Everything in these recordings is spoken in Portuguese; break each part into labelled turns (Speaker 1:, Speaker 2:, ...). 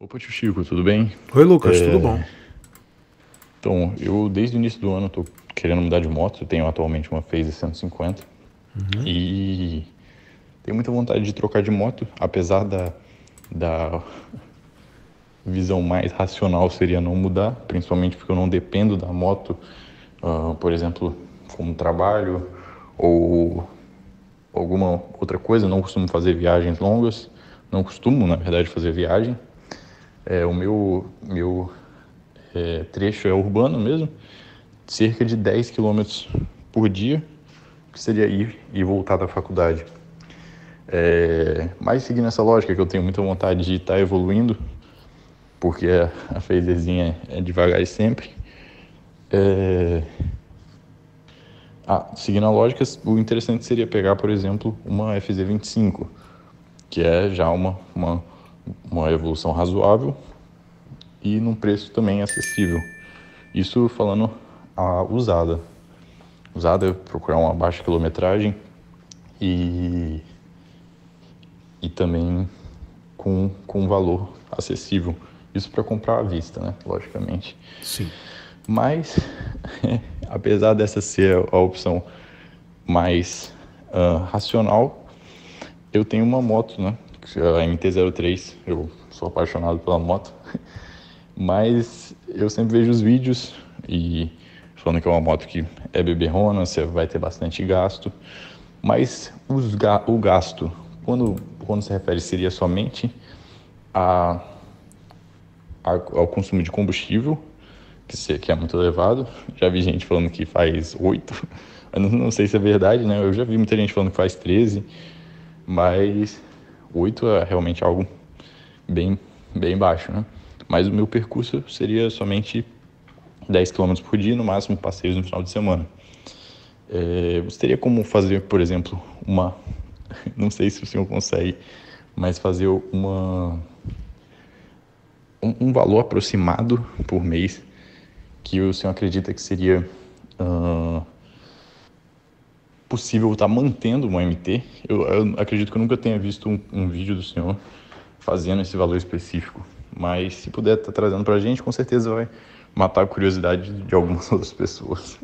Speaker 1: Opa, tio Chico, tudo bem? Oi, Lucas, é... tudo bom? Então, eu desde o início do ano estou querendo mudar de moto. Eu tenho atualmente uma Phase 150 uhum. e tenho muita vontade de trocar de moto, apesar da, da visão mais racional seria não mudar, principalmente porque eu não dependo da moto, uh, por exemplo, como trabalho ou alguma outra coisa. não costumo fazer viagens longas, não costumo, na verdade, fazer viagem. É, o meu, meu é, trecho é urbano mesmo, cerca de 10 km por dia, que seria ir e voltar da faculdade. É, mas seguindo essa lógica que eu tenho muita vontade de estar evoluindo, porque a phaserzinha é, é devagar e sempre. É... Ah, seguindo a lógica, o interessante seria pegar, por exemplo, uma FZ25, que é já uma, uma uma evolução razoável e num preço também acessível. Isso falando a usada. Usada, é procurar uma baixa quilometragem e, e também com, com valor acessível. Isso para comprar à vista, né? Logicamente. Sim. Mas, apesar dessa ser a opção mais uh, racional, eu tenho uma moto, né? a MT-03, eu sou apaixonado pela moto, mas eu sempre vejo os vídeos e falando que é uma moto que é beberrona, você vai ter bastante gasto, mas os ga o gasto, quando, quando se refere, seria somente a, a ao consumo de combustível, que, se, que é muito elevado, já vi gente falando que faz 8, eu não, não sei se é verdade, né? Eu já vi muita gente falando que faz 13, mas 8 é realmente algo bem, bem baixo, né? Mas o meu percurso seria somente 10 km por dia, no máximo passeios no final de semana. É, você teria como fazer, por exemplo, uma. Não sei se o senhor consegue, mas fazer uma. Um, um valor aproximado por mês que o senhor acredita que seria. Uh, possível estar tá mantendo uma MT. Eu, eu acredito que eu nunca tenha visto um, um, vídeo do senhor fazendo esse valor específico, mas se puder estar tá trazendo para a gente, com certeza vai matar a curiosidade de algumas outras pessoas.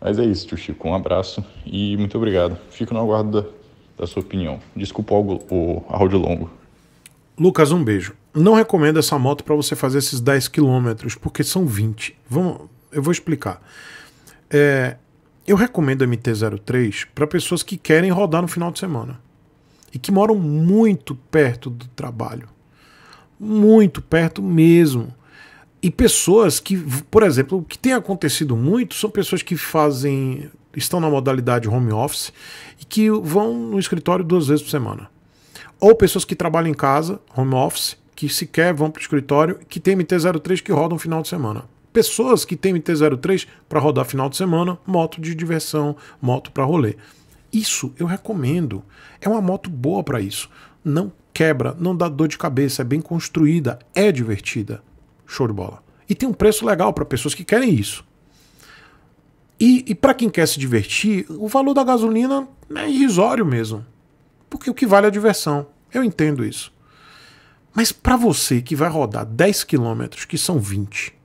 Speaker 1: Mas é isso, tio Chico. Um abraço e muito obrigado. Fico no aguardo da, da sua opinião. Desculpa o, o áudio longo.
Speaker 2: Lucas, um beijo. Não recomendo essa moto para você fazer esses 10 quilômetros, porque são 20. Vamos, eu vou explicar. É, eu recomendo a MT-03 para pessoas que querem rodar no final de semana e que moram muito perto do trabalho. Muito perto mesmo. E pessoas que, por exemplo, o que tem acontecido muito são pessoas que fazem, estão na modalidade home office e que vão no escritório duas vezes por semana. Ou pessoas que trabalham em casa, home office, que sequer vão para o escritório, que tem MT-03 que roda um final de semana pessoas que têm o IT03 para rodar final de semana, moto de diversão, moto para rolê. Isso eu recomendo. É uma moto boa para isso. Não quebra, não dá dor de cabeça, é bem construída, é divertida. Show de bola. E tem um preço legal para pessoas que querem isso. E, e para quem quer se divertir, o valor da gasolina é irrisório mesmo. Porque o que vale é a diversão. Eu entendo isso. Mas para você que vai rodar 10 km, que são 20,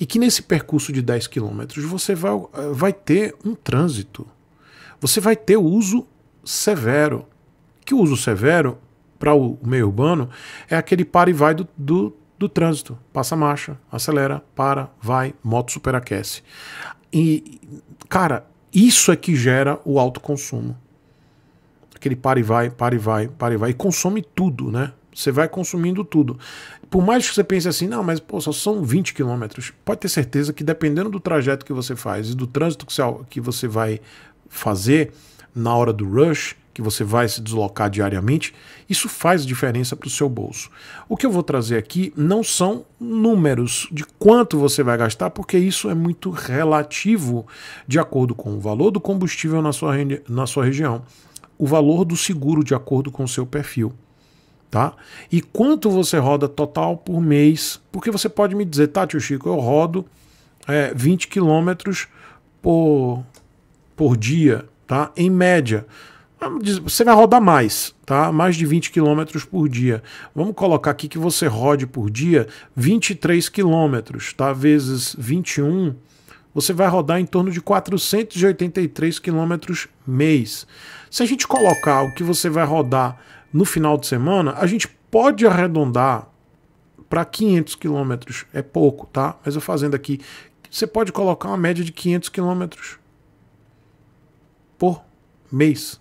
Speaker 2: e que nesse percurso de 10 quilômetros você vai, eh, vai ter um trânsito. Você vai ter uso severo. Que o uso severo, para o meio urbano, é aquele para e vai do, do, do trânsito. Passa marcha, acelera, para, vai, moto superaquece. E, cara, isso é que gera o alto consumo. Aquele para e vai, para e vai, para e vai. E consome tudo, né? Você vai consumindo tudo. Por mais que você pense assim, não, mas pô, só são 20 quilômetros. Pode ter certeza que dependendo do trajeto que você faz e do trânsito que você vai fazer na hora do rush, que você vai se deslocar diariamente, isso faz diferença para o seu bolso. O que eu vou trazer aqui não são números de quanto você vai gastar, porque isso é muito relativo de acordo com o valor do combustível na sua, na sua região, o valor do seguro de acordo com o seu perfil tá? E quanto você roda total por mês? Porque você pode me dizer, tá, tio Chico, eu rodo é, 20 quilômetros por, por dia, tá? Em média. Ah, você vai rodar mais, tá? Mais de 20 quilômetros por dia. Vamos colocar aqui que você rode por dia 23 quilômetros, tá? Vezes 21, você vai rodar em torno de 483 quilômetros mês. Se a gente colocar o que você vai rodar no final de semana, a gente pode arredondar para 500 quilômetros. É pouco, tá? Mas eu fazendo aqui, você pode colocar uma média de 500 quilômetros por mês.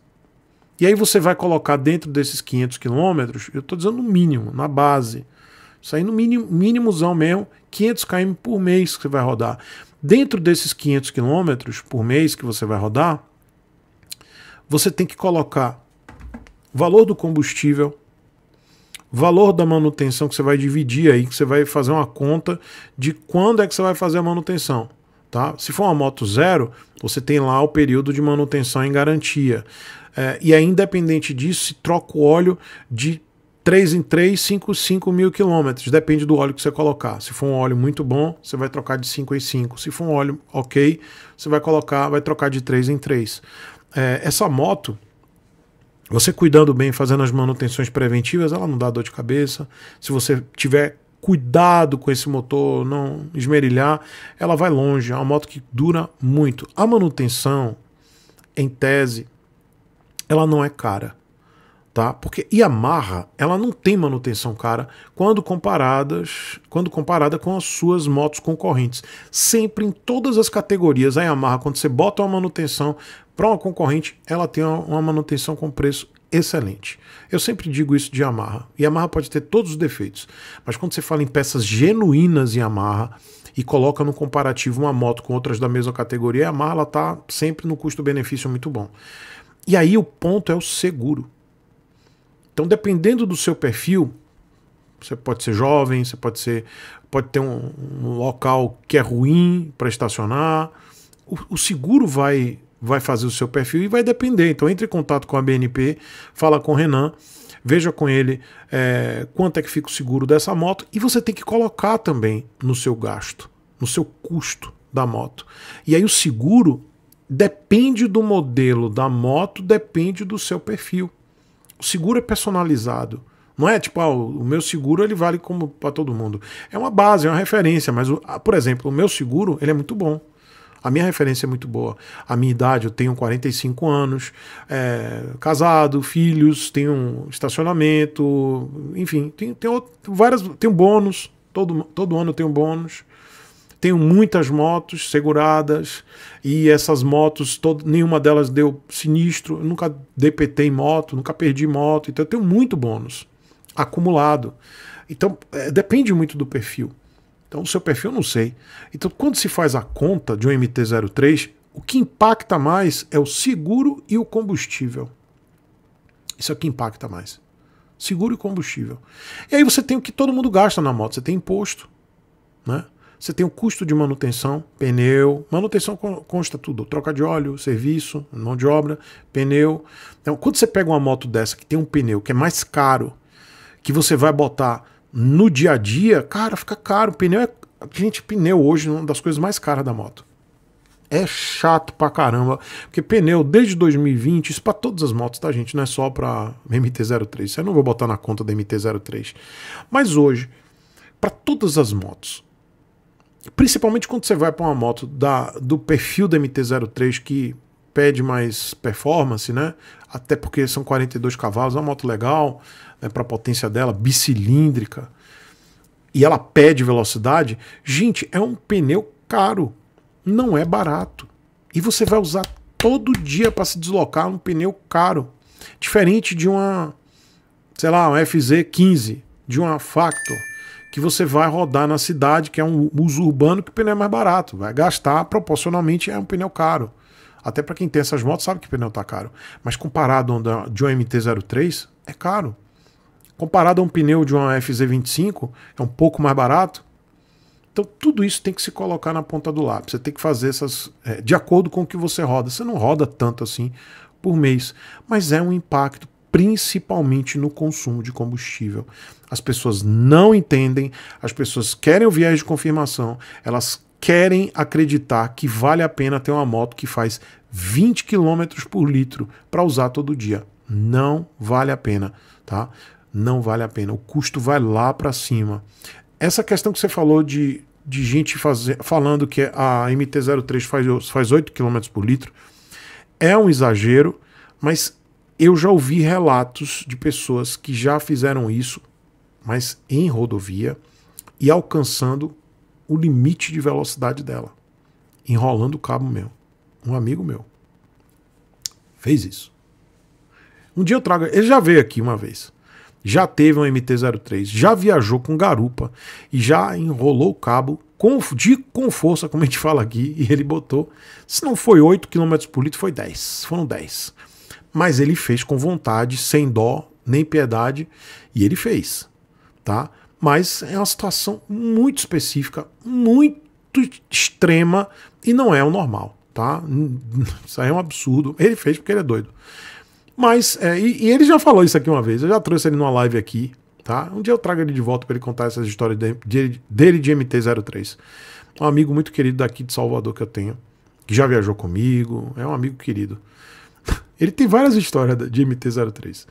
Speaker 2: E aí você vai colocar dentro desses 500 quilômetros, eu estou dizendo no mínimo, na base. Isso aí no mínimo, mínimozão mesmo, 500 km por mês que você vai rodar. Dentro desses 500 quilômetros por mês que você vai rodar, você tem que colocar valor do combustível, valor da manutenção que você vai dividir aí, que você vai fazer uma conta de quando é que você vai fazer a manutenção. Tá? Se for uma moto zero, você tem lá o período de manutenção em garantia. É, e aí, independente disso, se troca o óleo de 3 em 3, 5, 5 mil quilômetros. Depende do óleo que você colocar. Se for um óleo muito bom, você vai trocar de 5 em 5. Se for um óleo ok, você vai colocar, vai trocar de 3 em 3. É, essa moto, você cuidando bem, fazendo as manutenções preventivas, ela não dá dor de cabeça. Se você tiver cuidado com esse motor, não esmerilhar, ela vai longe. É uma moto que dura muito. A manutenção, em tese, ela não é cara tá? Porque Yamaha, ela não tem manutenção cara quando comparadas, quando comparada com as suas motos concorrentes. Sempre em todas as categorias a Yamaha quando você bota uma manutenção para uma concorrente, ela tem uma manutenção com preço excelente. Eu sempre digo isso de Yamaha. Yamaha pode ter todos os defeitos, mas quando você fala em peças genuínas em Yamaha e coloca no comparativo uma moto com outras da mesma categoria, a Yamaha está sempre no custo-benefício muito bom. E aí o ponto é o seguro. Então, dependendo do seu perfil, você pode ser jovem, você pode ser, pode ter um, um local que é ruim para estacionar. O, o, seguro vai vai fazer o seu perfil e vai depender. Então entre em contato com a BNP, fala com o Renan, veja com ele é, quanto é que fica o seguro dessa moto e você tem que colocar também no seu gasto, no seu custo da moto. E aí o seguro depende do modelo da moto, depende do seu perfil. O seguro é personalizado. Não é tipo, ah, o meu seguro ele vale como para todo mundo. É uma base, é uma referência, mas, ah, por exemplo, o meu seguro ele é muito bom. A minha referência é muito boa. A minha idade, eu tenho 45 anos, é, casado, filhos, tenho estacionamento, enfim, tenho, tenho, várias, tenho bônus. Todo, todo ano eu tenho bônus. Tenho muitas motos seguradas e essas motos, todo, nenhuma delas deu sinistro. Eu nunca depetei moto, nunca perdi moto. Então eu tenho muito bônus acumulado. Então é, depende muito do perfil. Então o seu perfil eu não sei. Então quando se faz a conta de um MT-03, o que impacta mais é o seguro e o combustível. Isso é o que impacta mais. Seguro e combustível. E aí você tem o que todo mundo gasta na moto. Você tem imposto, né? Você tem o custo de manutenção, pneu, manutenção consta tudo, troca de óleo, serviço, mão de obra, pneu. Então, quando você pega uma moto dessa que tem um pneu que é mais caro, que você vai botar no dia a dia, cara, fica caro. Pneu é, gente, pneu hoje é uma das coisas mais caras da moto. É chato pra caramba, porque pneu desde 2020, isso pra todas as motos, tá, gente? Não é só pra MT-03. Isso eu não vou botar na conta da MT-03. Mas hoje, para todas as motos, Principalmente quando você vai para uma moto da, do perfil da MT-03 que pede mais performance, né? Até porque são 42 cavalos, é uma moto legal né, para a potência dela, bicilíndrica. E ela pede velocidade. Gente, é um pneu caro, não é barato. E você vai usar todo dia para se deslocar é um pneu caro. Diferente de uma, sei lá, uma FZ15, de uma Factor que você vai rodar na cidade, que é um uso urbano, que o pneu é mais barato. Vai gastar proporcionalmente é um pneu caro. Até para quem tem essas motos sabe que o pneu está caro. Mas comparado a um de um MT-03, é caro. Comparado a um pneu de uma FZ25, é um pouco mais barato. Então tudo isso tem que se colocar na ponta do lápis. Você tem que fazer essas é, de acordo com o que você roda. Você não roda tanto assim por mês, mas é um impacto principalmente no consumo de combustível. As pessoas não entendem, as pessoas querem o viés de confirmação, elas querem acreditar que vale a pena ter uma moto que faz 20 km por litro para usar todo dia. Não vale a pena, tá? Não vale a pena. O custo vai lá para cima. Essa questão que você falou de, de gente fazer, falando que a MT-03 faz, faz 8 km por litro é um exagero, mas eu já ouvi relatos de pessoas que já fizeram isso, mas em rodovia e alcançando o limite de velocidade dela, enrolando o cabo meu. Um amigo meu fez isso. Um dia eu trago. Ele já veio aqui uma vez. Já teve um MT-03, já viajou com garupa e já enrolou o cabo com, de, com força, como a gente fala aqui, e ele botou. Se não foi 8 km por litro, foi 10. Foram 10 mas ele fez com vontade, sem dó nem piedade, e ele fez, tá? Mas é uma situação muito específica, muito extrema e não é o normal, tá? Isso aí é um absurdo. Ele fez porque ele é doido. Mas, é, e, e, ele já falou isso aqui uma vez, eu já trouxe ele numa live aqui, tá? Um dia eu trago ele de volta para ele contar essas histórias dele de MT-03. Um amigo muito querido daqui de Salvador que eu tenho, que já viajou comigo, é um amigo querido. Ele tem várias histórias de MT-03.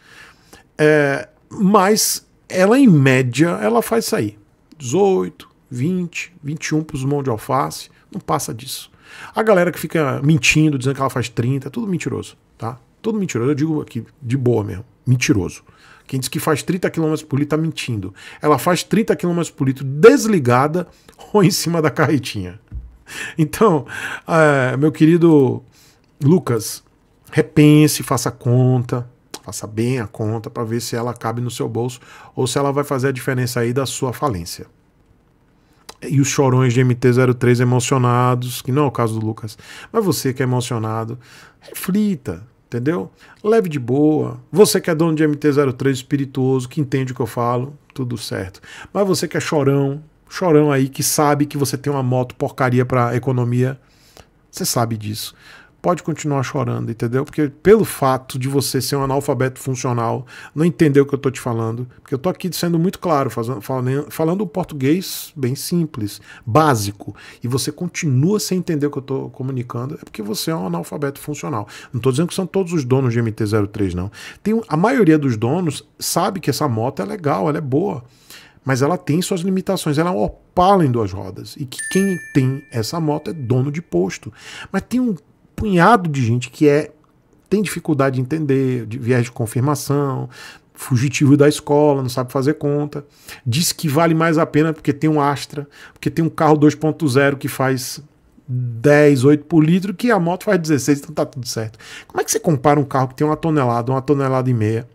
Speaker 2: É, mas ela, em média, ela faz sair 18, 20, 21 para os mãos de alface. Não passa disso. A galera que fica mentindo, dizendo que ela faz 30, é tudo mentiroso, tá? Tudo mentiroso. Eu digo aqui de boa mesmo. Mentiroso. Quem diz que faz 30 km por litro está mentindo. Ela faz 30 km por litro desligada ou em cima da carretinha. Então, é, meu querido Lucas, repense, faça conta, faça bem a conta para ver se ela cabe no seu bolso ou se ela vai fazer a diferença aí da sua falência. E os chorões de MT-03 emocionados, que não é o caso do Lucas, mas você que é emocionado, reflita, entendeu? Leve de boa. Você que é dono de MT-03 espirituoso, que entende o que eu falo, tudo certo. Mas você que é chorão, chorão aí, que sabe que você tem uma moto porcaria para economia, você sabe disso pode continuar chorando, entendeu? Porque pelo fato de você ser um analfabeto funcional, não entender o que eu estou te falando, porque eu estou aqui sendo muito claro, fazendo, falando, o um português bem simples, básico, e você continua sem entender o que eu estou comunicando, é porque você é um analfabeto funcional. Não estou dizendo que são todos os donos de MT-03, não. Tem, a maioria dos donos sabe que essa moto é legal, ela é boa mas ela tem suas limitações. Ela é um opala em duas rodas. E que quem tem essa moto é dono de posto. Mas tem um punhado de gente que é tem dificuldade de entender, de viés de confirmação, fugitivo da escola, não sabe fazer conta, diz que vale mais a pena porque tem um Astra, porque tem um carro 2.0 que faz 10, 8 por litro, que a moto faz 16, então tá tudo certo. Como é que você compara um carro que tem uma tonelada, uma tonelada e meia,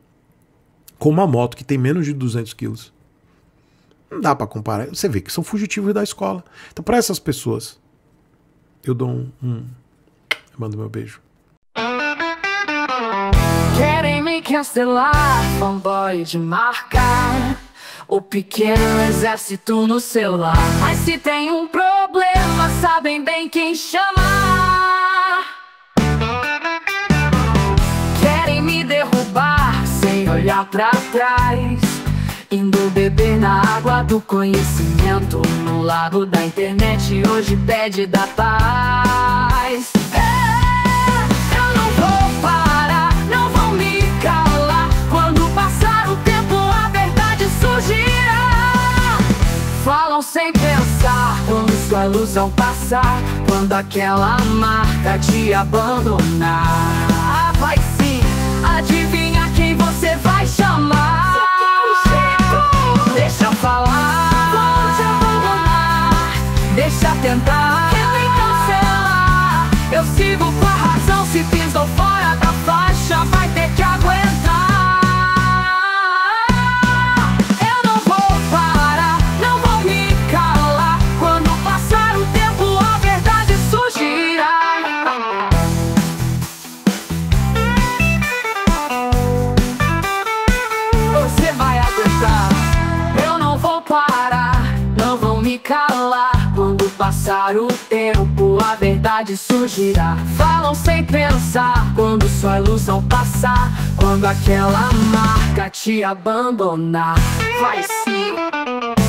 Speaker 2: com uma moto que tem menos de 200 quilos? Não dá para comparar. Você vê que são fugitivos da escola. Então, para essas pessoas, eu dou um, um Manda meu beijo.
Speaker 3: Querem me cancelar, fanboy de marca. O pequeno exército no celular. Mas se tem um problema, sabem bem quem chamar. Querem me derrubar sem olhar pra trás. Indo beber na água do conhecimento No lago da internet hoje pede da paz A ilusão passar Quando aquela marca te abandonar Ah, Vai sim, adivinha quem você vai chamar Deixa eu falar Vou te abandonar Deixa eu tentar quero me cancelar Eu sigo com a razão Se pisou fora da fala girar Falam sem pensar Quando sua ilusão passar Quando aquela marca te abandonar Vai sim